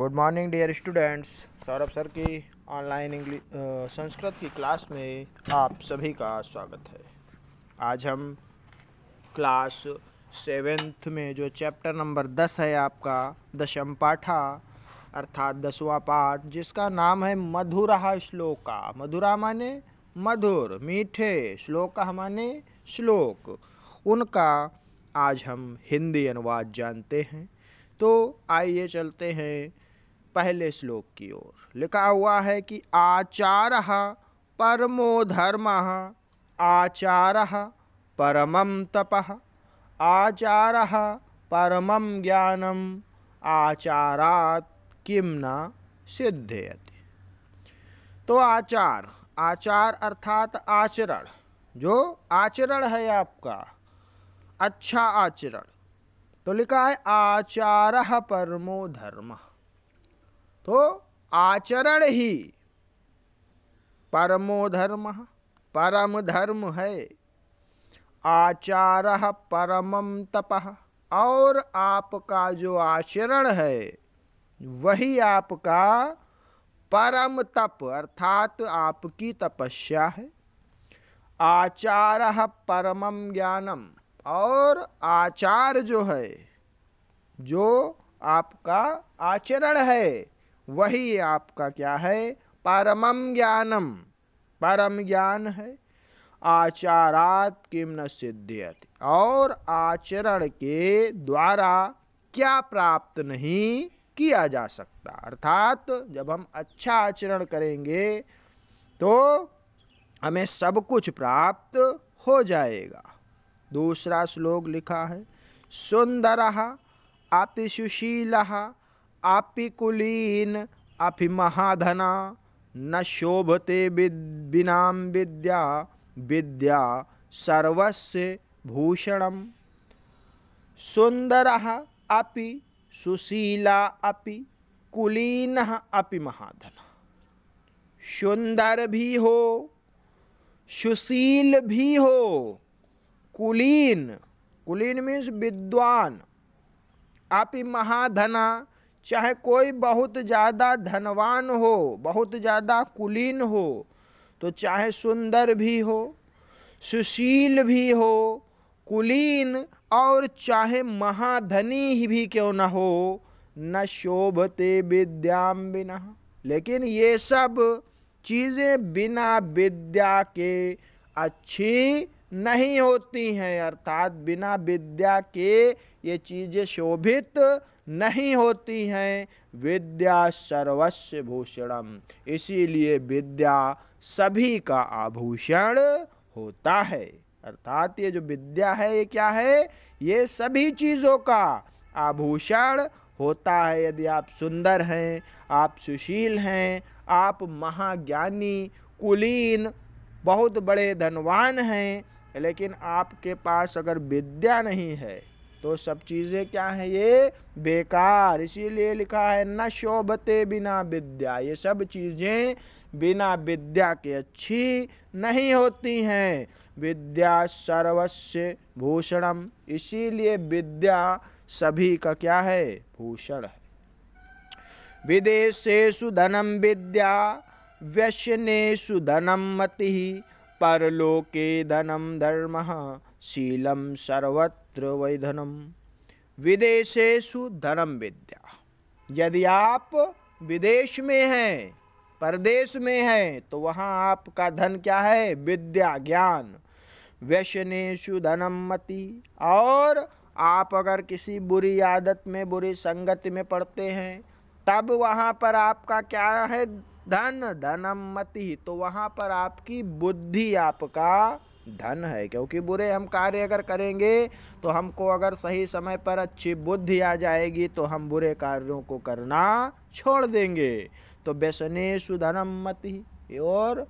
good morning dear students Saurabh sir की online English Sanskrit की class में आप सभी का स्वागत है आज हम क्लास सेवेंथ में जो चैप्टर नंबर दस है आपका दशम पाठा अर्थात दसवां पाठ जिसका नाम है मधुरा श्लोका मधुरा माने मधुर मीठे श्लोक माने श्लोक उनका आज हम हिंदी अनुवाद जानते हैं तो आइए चलते हैं पहले श्लोक की ओर लिखा हुआ है कि आचार परमो धर्म आचार परम तप आचार परम ज्ञानम आचारात किम न सिद्धयति तो आचार आचार अर्थात आचरण जो आचरण है आपका अच्छा आचरण तो लिखा है आचार परमो धर्म तो आचरण ही परमो धर्म परम धर्म है आचार परमम तप और आपका जो आचरण है वही आपका परम तप अर्थात आपकी तपस्या है आचार परमम ज्ञानम और आचार जो है जो आपका आचरण है वही आपका क्या है परमम ज्ञानम परम ज्ञान है आचारात किम न सिद्धियत और आचरण के द्वारा क्या प्राप्त नहीं किया जा सकता अर्थात जब हम अच्छा आचरण करेंगे तो हमें सब कुछ प्राप्त हो जाएगा दूसरा श्लोक लिखा है सुंदर अतिशुशील आपिकुलीन महाधना न शोभते बिना विद्या विद्या सर्वस्य भूषण सुंदर अपि सुशीला अपि कुलीन अपि महाधन सुंदर भी हो सुशील भी हो कुलीन कुलीन मीन्स विद्वान अपि महाधना चाहे कोई बहुत ज़्यादा धनवान हो बहुत ज़्यादा कुलीन हो तो चाहे सुंदर भी हो सुशील भी हो कुलीन और चाहे महाधनी भी क्यों न हो न शोभते विद्याम बिना लेकिन ये सब चीज़ें बिना विद्या के अच्छी नहीं होती हैं अर्थात बिना विद्या के ये चीज़ें शोभित नहीं होती हैं विद्या सर्वस्व भूषणम इसीलिए विद्या सभी का आभूषण होता है अर्थात ये जो विद्या है ये क्या है ये सभी चीज़ों का आभूषण होता है यदि आप सुंदर हैं आप सुशील हैं आप महाज्ञानी कुलीन बहुत बड़े धनवान हैं लेकिन आपके पास अगर विद्या नहीं है तो सब चीज़ें क्या हैं ये बेकार इसीलिए लिखा है न शोभते बिना विद्या ये सब चीज़ें बिना विद्या के अच्छी नहीं होती हैं विद्या सर्वस्व भूषणम इसीलिए विद्या सभी का क्या है भूषण है विदेशेशु धनम विद्या व्यसनेशु धनम मति परलोके धनम धर्म शीलम सर्वत्र वैधनम विदेशेशु धनम विद्या यदि आप विदेश में हैं परदेश में हैं तो वहाँ आपका धन क्या है विद्या ज्ञान व्यसनेशु धनम मति और आप अगर किसी बुरी आदत में बुरी संगति में पड़ते हैं तब वहाँ पर आपका क्या है धन धनम मति तो वहाँ पर आपकी बुद्धि आपका धन है क्योंकि बुरे हम कार्य अगर करेंगे तो हमको अगर सही समय पर अच्छी बुद्धि आ जाएगी तो हम बुरे कार्यों को करना छोड़ देंगे तो व्यसने सुधनम मति और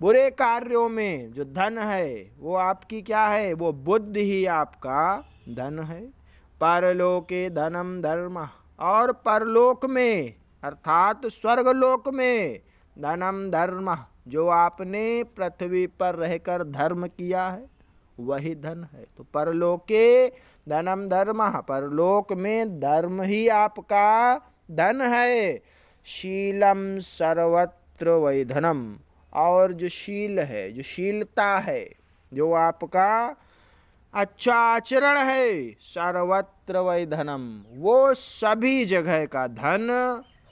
बुरे कार्यों में जो धन है वो आपकी क्या है वो बुद्धि ही आपका धन है परलोके धनम धर्म और परलोक में अर्थात स्वर्गलोक में धनम धर्म जो आपने पृथ्वी पर रहकर धर्म किया है वही धन है तो परलोके धनम धर्म परलोक में धर्म ही आपका धन है शीलम सर्वत्र वही धनम और जो शील है जो शीलता है जो आपका अच्छा आचरण है सर्वत्र वही धनम वो सभी जगह का धन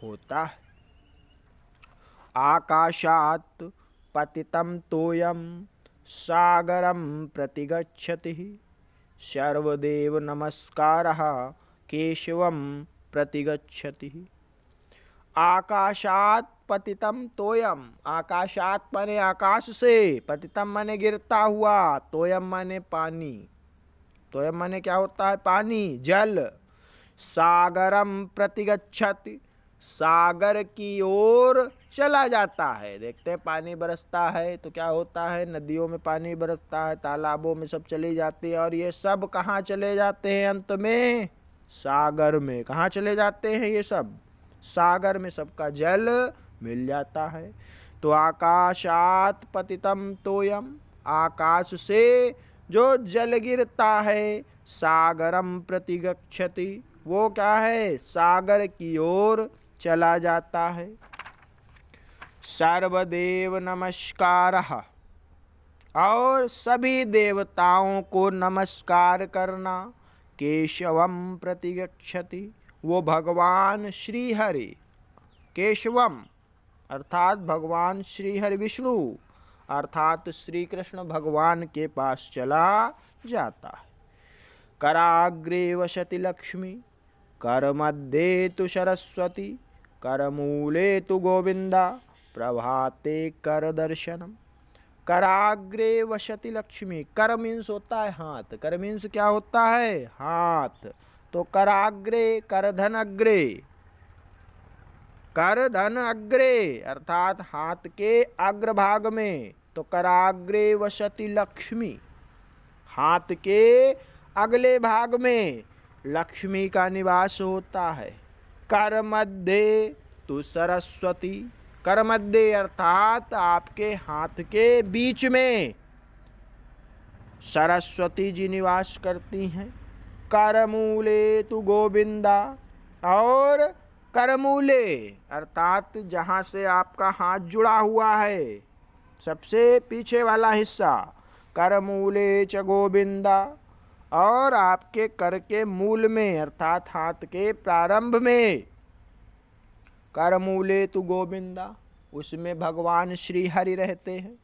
होता है आकाशात पति तो सागर प्रति गच्छति सर्वदेव केशव केशवं प्रति गच्छति आकाशात् पतितम तोयम आकाशात मने आकाश से पतितम मने गिरता हुआ तोयम मने पानी तोयम मने क्या होता है पानी जल सागरम प्रतिगछति सागर की ओर चला जाता है देखते हैं पानी बरसता है तो क्या होता है नदियों में पानी बरसता है तालाबों में सब चले जाते हैं और ये सब कहाँ चले जाते हैं अंत में सागर में कहाँ चले जाते हैं ये सब सागर में सबका जल मिल जाता है तो आकाशात पतितम तोयम आकाश से जो जल गिरता है सागरम प्रतिगक्षति वो क्या है सागर की ओर चला जाता है सर्वदेव नमस्कार और सभी देवताओं को नमस्कार करना केशवम प्रतिगक्षति वो भगवान श्रीहरि केशवम अर्थात भगवान श्रीहरि विष्णु अर्थात श्री कृष्ण भगवान के पास चला जाता है कराग्रे वसती लक्ष्मी कर मध्य तो सरस्वती करमूले तु गोविंदा प्रभाते कर दर्शनम कराग्रे वशति लक्ष्मी कर मीन्स होता है हाथ कर मीन्स क्या होता है हाथ तो कराग्रे करधन अग्रे कर धन अग्रे अर्थात हाथ के अग्रभाग में तो कराग्रे वसति लक्ष्मी हाथ के अगले भाग में लक्ष्मी का निवास होता है कर्मदे तो सरस्वती कर्मदे अर्थात आपके हाथ के बीच में सरस्वती जी निवास करती हैं करमूले तु गोविंदा और करमूले अर्थात जहाँ से आपका हाथ जुड़ा हुआ है सबसे पीछे वाला हिस्सा करमूले च गोविंदा और आपके कर के मूल में अर्थात हाथ के प्रारंभ में कर मूले तु गोविंदा उसमें भगवान श्री हरि रहते हैं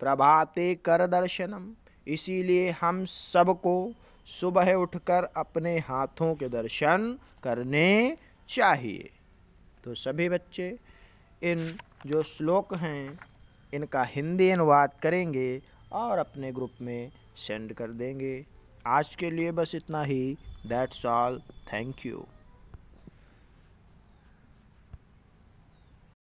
प्रभाते कर दर्शनम इसीलिए हम सबको सुबह उठकर अपने हाथों के दर्शन करने चाहिए तो सभी बच्चे इन जो श्लोक हैं इनका हिंदी अनुवाद करेंगे और अपने ग्रुप में सेंड कर देंगे आज के लिए बस इतना ही दैट्स ऑल थैंक यू